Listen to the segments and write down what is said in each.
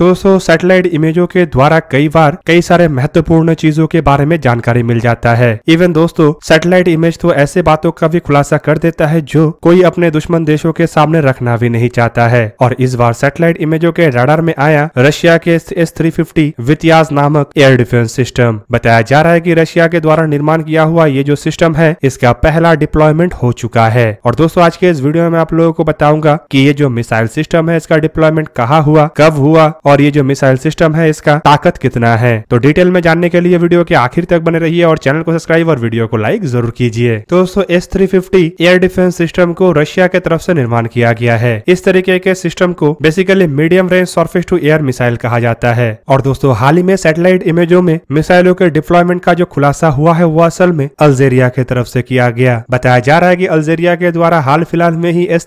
दोस्तों सैटेलाइट इमेजों के द्वारा कई बार कई सारे महत्वपूर्ण चीजों के बारे में जानकारी मिल जाता है इवन दोस्तों सैटेलाइट इमेज तो ऐसे बातों का भी खुलासा कर देता है जो कोई अपने दुश्मन देशों के सामने रखना भी नहीं चाहता है और इस बार सैटेलाइट इमेजों के रडार में आया रशिया के एस थ्री फिफ्टी नामक एयर डिफेंस सिस्टम बताया जा रहा है की रशिया के द्वारा निर्माण किया हुआ ये जो सिस्टम है इसका पहला डिप्लॉयमेंट हो चुका है और दोस्तों आज के इस वीडियो में आप लोगों को बताऊंगा की ये जो मिसाइल सिस्टम है इसका डिप्लॉयमेंट कहाँ हुआ कब हुआ और ये जो मिसाइल सिस्टम है इसका ताकत कितना है तो डिटेल में जानने के लिए वीडियो के आखिर तक बने रहिए और चैनल को सब्सक्राइब और वीडियो को लाइक जरूर कीजिए तो दोस्तों एस एयर डिफेंस सिस्टम को रशिया के तरफ से निर्माण किया गया है इस तरीके के सिस्टम को basically medium range surface to air missile कहा जाता है और दोस्तों हाल ही में सैटेलाइट इमेजों में मिसाइलों के डिप्लॉयमेंट का जो खुलासा हुआ है वो असल में अल्जेरिया के तरफ से किया गया बताया जा रहा है कि अल्जेरिया के द्वारा हाल फिलहाल में ही एस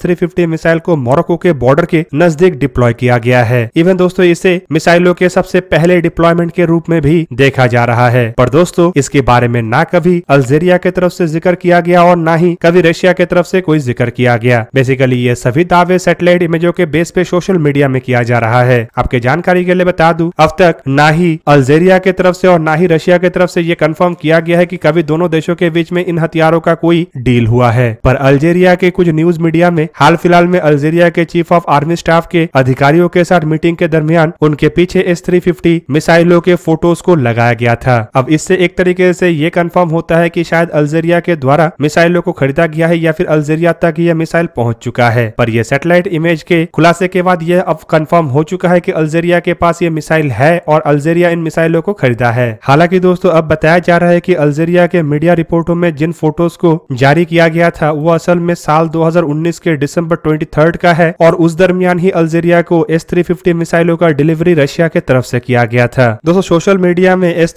मिसाइल को मोरक्को के बॉर्डर के नजदीक डिप्लॉय किया गया है इवन दोस्तों दोस्तों इसे मिसाइलों के सबसे पहले डिप्लॉयमेंट के रूप में भी देखा जा रहा है पर दोस्तों इसके बारे में ना कभी अल्जेरिया के तरफ से जिक्र किया गया और ना ही कभी रशिया के तरफ से कोई जिक्र किया गया बेसिकली ये सभी दावे सैटेलाइट इमेजों के बेस पे सोशल मीडिया में किया जा रहा है आपके जानकारी के लिए बता दू अब तक ना ही अल्जेरिया के तरफ से और ना ही रशिया के तरफ से ये कंफर्म किया गया है कि कभी दोनों देशों के बीच में इन हथियारों का कोई डील हुआ है पर अल्जेरिया के कुछ न्यूज मीडिया में हाल फिलहाल में अल्जेरिया के चीफ ऑफ आर्मी स्टाफ के अधिकारियों के साथ मीटिंग के दरमियान दरमियान उनके पीछे एस थ्री मिसाइलों के फोटोज को लगाया गया था अब इससे एक तरीके से ये कंफर्म होता है कि शायद अल्जेरिया के द्वारा मिसाइलों को खरीदा गया है या फिर अल्जेरिया तक यह मिसाइल पहुंच चुका है पर यह सैटेलाइट इमेज के खुलासे के बाद यह अब कंफर्म हो चुका है कि अल्जेरिया के पास ये मिसाइल है और अल्जेरिया इन मिसाइलों को खरीदा है हालांकि दोस्तों अब बताया जा रहा है कि अल्जेरिया के मीडिया रिपोर्टों में जिन फोटोज को जारी किया गया था वो असल में साल 2019 के दिसंबर 23 का है और उस दरमियान ही अल्जेरिया को एस थ्री मिसाइलों का डिलीवरी रशिया के तरफ से किया गया था दोस्तों सोशल मीडिया में एस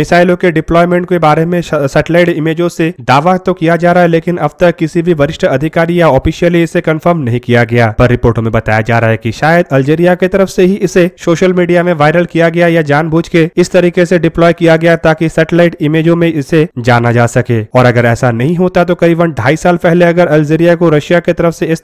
मिसाइलों के डिप्लॉयमेंट के बारे में सेटेलाइट इमेजों से दावा तो किया जा रहा है लेकिन अब तक किसी भी वरिष्ठ अधिकारी या ऑफिशियली इसे कंफर्म नहीं किया गया पर रिपोर्टों में बताया जा रहा है की शायद अल्जेरिया के तरफ से ही इसे सोशल मीडिया में वायरल किया गया या जानबूझ के इस तरीके से डिप्लॉय किया गया ताकि सैटेलाइट इमेजों में इसे जाना जा सके और अगर ऐसा नहीं होता तो करीबन ढाई साल पहले अगर अल्जेरिया को रशिया के तरफ से एस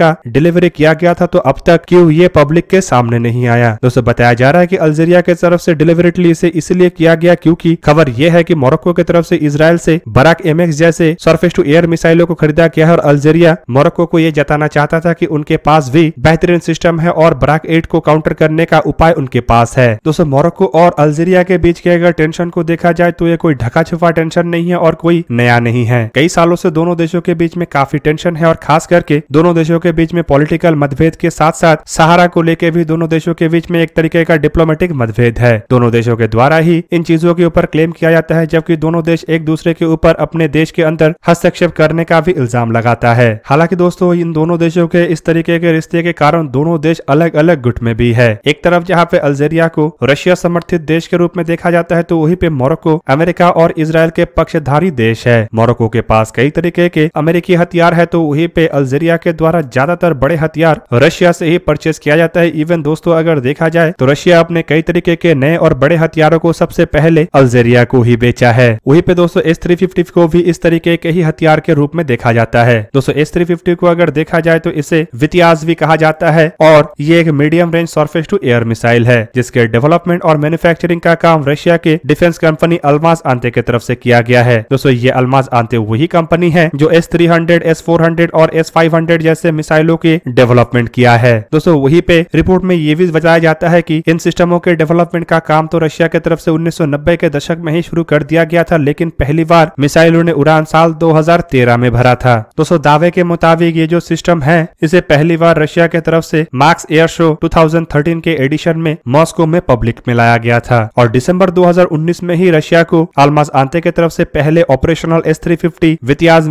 का डिलीवरी किया गया था तो अब तक क्यों ये पब्लिक के सामने नहीं नहीं आया दोस्तों बताया जा रहा है की अल्जीरिया के तरफ से डिलीवरेटली इसे इसलिए किया गया क्यूँकी खबर यह है की मोरक्को की तरफ से इसराइल से बराक एम जैसे सर्फेस टू एयर मिसाइलों को खरीदा गया है और अल्जीरिया मोरक्को को यह जताना चाहता था की उनके पास भी बेहतरीन सिस्टम है और बराक एट को काउंटर करने का उपाय उनके पास है दोस्तों मोरक्को और अल्जीरिया के बीच के अगर टेंशन को देखा जाए तो ये कोई ढका छुपा टेंशन नहीं है और कोई नया नहीं है कई सालों से दोनों देशों के बीच में काफी टेंशन है और खास करके दोनों देशों के बीच में पॉलिटिकल मतभेद के साथ साथ सहारा को लेकर भी दोनों देश देशों के बीच में एक तरीके का डिप्लोमेटिक मतभेद है दोनों देशों के द्वारा ही इन चीजों के ऊपर क्लेम किया जाता है जबकि दोनों देश एक दूसरे के ऊपर अपने देश के अंदर हस्तक्षेप करने का भी इल्जाम लगाता है हालांकि दोस्तों इन दोनों देशों के इस तरीके के रिश्ते के कारण दोनों देश अलग अलग गुट में भी है एक तरफ जहाँ पे अल्जेरिया को रशिया समर्थित देश के रूप में देखा जाता है तो वही पे मोरक्को अमेरिका और इसराइल के पक्षधारी देश है मोरक्को के पास कई तरीके के अमेरिकी हथियार है तो वही पे अल्जेरिया के द्वारा ज्यादातर बड़े हथियार रशिया से ही परचेज किया जाता है इवन दोस्तों दोस्तों अगर देखा जाए तो रशिया अपने कई तरीके के नए और बड़े हथियारों को सबसे पहले अल्जेरिया को ही बेचा है वही पे दोस्तों एस थ्री को भी इस तरीके के ही हथियार के रूप में देखा जाता है दोस्तों एस को अगर देखा जाए तो इसे वितियाज भी कहा जाता है और ये एक medium range surface to air missile है जिसके डेवलपमेंट और मैन्युफैक्चरिंग का काम रशिया के डिफेंस कंपनी अल्माज आंते के तरफ से किया गया है दोस्तों ये अलमास आंते वही कंपनी है जो S three hundred S four hundred और एस फाइव हंड्रेड जैसे मिसाइलों के डेवलपमेंट किया है दोस्तों वही पे रिपोर्ट में ये भी बताया जाता है कि इन सिस्टमों के डेवलपमेंट का काम तो रशिया की तरफ से 1990 के दशक में ही शुरू कर दिया गया था लेकिन पहली बार मिसाइलों ने उड़ान साल 2013 में भरा था दोस्तों दावे के मुताबिक ये जो सिस्टम है इसे पहली बार रशिया की तरफ से मार्क्स एयर शो 2013 के एडिशन में मॉस्को में पब्लिक में लाया गया था और दिसंबर 2019 में ही रशिया को आलमास आंते की तरफ से पहले ऑपरेशनल एस थ्री फिफ्टी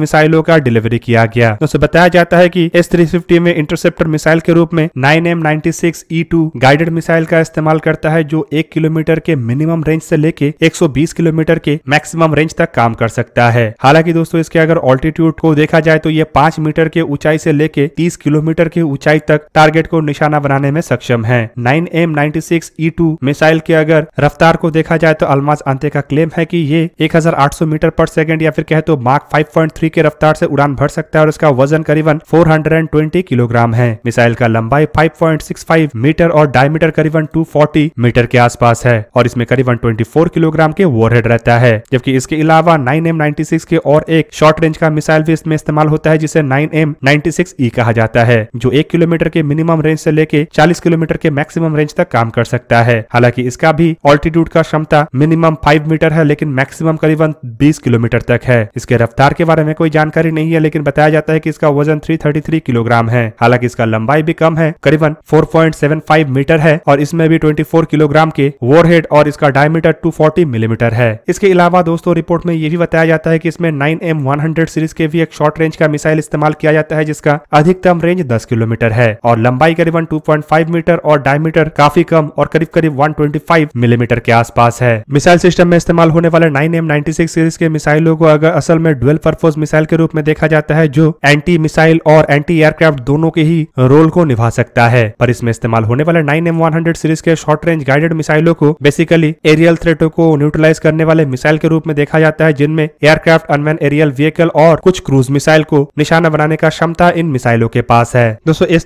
मिसाइलों का डिलीवरी किया गया दोस्तों बताया जाता है की एस थ्री फिफ्टी में इंटरसेप्टर मिसाइल के रूप में nine M ninety six E two two guided missile का इस्तेमाल करता है जो एक किलोमीटर के मिनिमम रेंज से लेके 120 किलोमीटर के मैक्सिमम रेंज तक काम कर सकता है हालांकि दोस्तों इसके अगर ऑल्टीट्यूड को देखा जाए तो ये पांच मीटर के ऊंचाई से लेके तीस किलोमीटर की ऊंचाई तक टारगेट को निशाना बनाने में सक्षम है nine M ninety six E two missile के अगर रफ्तार को देखा जाए तो अलमाज अंते का क्लेम है की ये एक मीटर पर सेकेंड या फिर कहे तो मार्क फाइव के रफ्तार ऐसी उड़ान भर सकता है और इसका वजन करीबन फोर किलोग्राम है मिसाइल का लंबाई 5.65 मीटर मीटर और डायमीटर करीबन 240 मीटर के आसपास है और इसमें करीबन 24 किलोग्राम के वॉरहेड रहता है जबकि इसके अलावा 9M96 के और एक शॉर्ट रेंज का मिसाइल भी इसमें इस्तेमाल होता है जिसे 9M96E e कहा जाता है जो एक किलोमीटर के मिनिमम रेंज से लेके 40 किलोमीटर के मैक्सिमम रेंज तक काम कर सकता है हालांकि इसका भी ऑल्टीट्यूड का क्षमता मिनिमम फाइव मीटर है लेकिन मैक्सिमम करीबन बीस किलोमीटर तक है इसके रफ्तार के बारे में कोई जानकारी नहीं है लेकिन बताया जाता है की इसका वजन थ्री किलोग्राम है हालांकि इसका लंबाई भी कम है करीबन 4.74 5 मीटर है और इसमें भी 24 किलोग्राम के वॉरहेड और इसका डायमीटर 240 मिलीमीटर है इसके अलावा दोस्तों रिपोर्ट में ये भी बताया जाता है कि इसमें 9M100 सीरीज के भी एक शॉर्ट रेंज का मिसाइल इस्तेमाल किया जाता है जिसका अधिकतम रेंज 10 किलोमीटर है और लंबाई करीबन टू मीटर और डायमीटर काफी कम और करीब करीब वन मिलीमीटर के आस है मिसाइल सिस्टम में इस्तेमाल होने वाले नाइन सीरीज के मिसाइलों को अगर असल में डुअल परपोज मिसाइल के रूप में देखा जाता है जो एंटी मिसाइल और एंटी एयरक्राफ्ट दोनों के ही रोल को निभा सकता है पर इसमें इस्तेमाल होने होने वाले nine M one hundred series के शॉर्ट रेंज गाइडेड मिसाइलों को बेसिकली एरियल थ्रेटों को न्यूट्रलाइज करने वाले मिसाइल के रूप में देखा जाता है जिनमें एयरक्राफ्ट अनमैन एरियल व्हीकल और कुछ क्रूज मिसाइल को निशाना बनाने का क्षमता इन मिसाइलों के पास है दोस्तों एस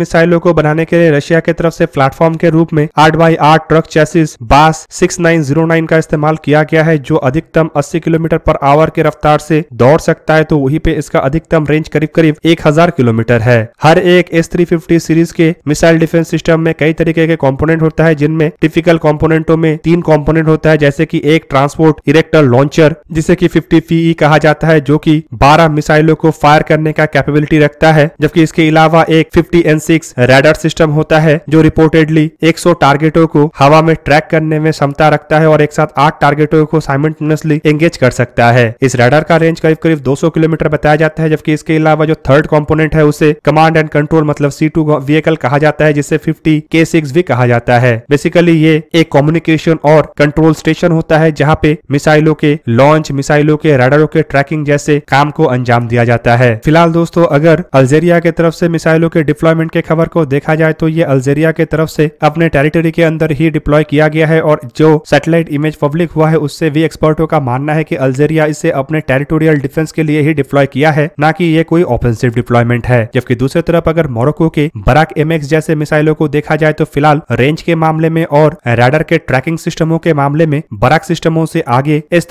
मिसाइलों को बनाने के लिए रशिया की तरफ से प्लेटफॉर्म के रूप में आठ बाई आठ ट्रक चैसिस बास सिक्स जीरो नाइन का इस्तेमाल किया गया है जो अधिकतम अस्सी किलोमीटर पर आवर की रफ्तार ऐसी दौड़ सकता है तो वही पे इसका अधिकतम रेंज करीब करीब एक हजार किलोमीटर है हर एक एस थ्री फिफ्टी सीरीज के मिसाइल डिफेंस सिस्टम सिस्टम में कई तरीके के कंपोनेंट होता है जिनमें टिपिकल कंपोनेंटों में तीन कंपोनेंट होता है जैसे कि एक ट्रांसपोर्ट इरेक्टर लॉन्चर जिसे कि 50 फीई e कहा जाता है जो कि 12 मिसाइलों को फायर करने का कैपेबिलिटी रखता है जबकि इसके अलावा एक fifty N six radar system होता है जो रिपोर्टेडली 100 टारगेटों को हवा में ट्रैक करने में क्षमता रखता है और एक साथ आठ टारगेटों को साइमेंटेनियसली एंगेज कर सकता है इस रेडर का रेंज करीब करीब सौ किलोमीटर बताया जाता है जबकि इसके अलावा जो थर्ड कॉम्पोनेंट है उसे कमांड एंड कंट्रोल मतलब सी टू व्हीकल कहा जाता है जिसे फिफ्टी के सिक्स भी कहा जाता है बेसिकली ये एक कम्युनिकेशन और कंट्रोल स्टेशन होता है जहाँ पे मिसाइलों के लॉन्च मिसाइलों के रडारों के ट्रैकिंग जैसे काम को अंजाम दिया जाता है फिलहाल दोस्तों अगर अल्जेरिया के तरफ से मिसाइलों के डिप्लॉयमेंट के खबर को देखा जाए तो ये अल्जेरिया के तरफ से अपने टेरिटरी के अंदर ही डिप्लॉय किया गया है और जो सैटेलाइट इमेज पब्लिक हुआ है उससे भी एक्सपर्टों का मानना है की अल्जेरिया इसे अपने टेरिटोरियल डिफेंस के लिए ही डिप्लॉय किया है न की ये कोई ऑफेंसिव डिप्लॉयमेंट है जबकि दूसरी तरफ अगर मोरक्को के बराक एम जैसे मिसाइलों को देखा जाए तो फिलहाल रेंज के मामले में और रैडर के ट्रैकिंग सिस्टमों के मामले में बराक सिस्टमों से आगे एस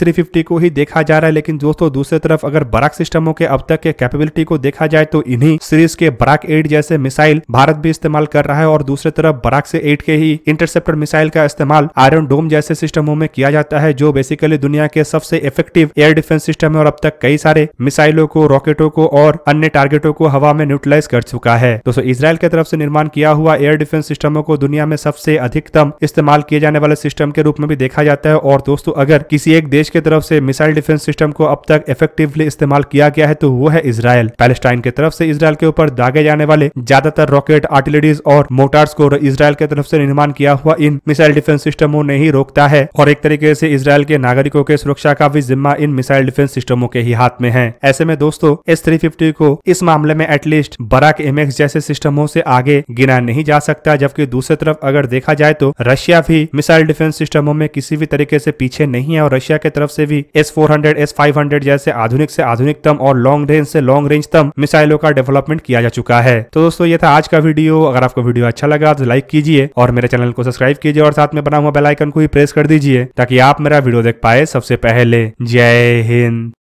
को ही देखा जा रहा है लेकिन दोस्तों दूसरी तरफ अगर बराक सिस्टमों के अब तक के कैपेबिलिटी को देखा जाए तो इन्हीं सीरीज के बराक एट जैसे मिसाइल भारत भी इस्तेमाल कर रहा है और दूसरी तरफ बराक से एट के ही इंटरसेप्टर मिसाइल का इस्तेमाल आयरन डोम जैसे सिस्टमों में किया जाता है जो बेसिकली दुनिया के सबसे इफेक्टिव एयर डिफेंस सिस्टम है और अब तक कई सारे मिसाइलों को रॉकेटों को और अन्य टारगेटों को हवा में न्यूट्रलाइज कर चुका है दोस्तों इसराइल की तरफ से निर्माण किया हुआ एयर डिफेंस सिस्टमों को दुनिया में सबसे अधिकतम इस्तेमाल किए जाने वाले सिस्टम के रूप में भी देखा जाता है और दोस्तों अगर किसी एक देश की तरफ से मिसाइल डिफेंस सिस्टम को अब तक इफेक्टिवली इस्तेमाल किया गया है तो वो है इसराइल पैलेस्टाइन की तरफ से इसराइल के ऊपर दागे जाने वाले ज्यादातर रॉकेट आर्टिलरीज और मोटार्स को इसराइल की तरफ से निर्माण किया हुआ इन मिसाइल डिफेंस सिस्टमों ने ही रोकता है और एक तरीके से इसराइल के नागरिकों के सुरक्षा का भी जिम्मा इन मिसाइल डिफेंस सिस्टमों के ही हाथ में है ऐसे में दोस्तों एस को इस मामले में एटलीस्ट बराक एम जैसे सिस्टमों से आगे गिना नहीं जा सकता सकता है जबकि दूसरी तरफ अगर देखा जाए तो रशिया भी मिसाइल डिफेंस सिस्टमों में किसी भी तरीके से पीछे नहीं है और रशिया के तरफ से भी S four hundred S five hundred जैसे आधुनिक से आधुनिकतम और लॉन्ग रेंज से लॉन्ग रेंज तम मिसाइलों का डेवलपमेंट किया जा चुका है तो दोस्तों ये था आज का वीडियो अगर आपको वीडियो अच्छा लगा तो लाइक कीजिए और मेरे चैनल को सब्सक्राइब कीजिए और साथ में बना हुआ बेलाइकन को ही प्रेस कर दीजिए ताकि आप मेरा वीडियो देख पाए सबसे पहले जय हिंद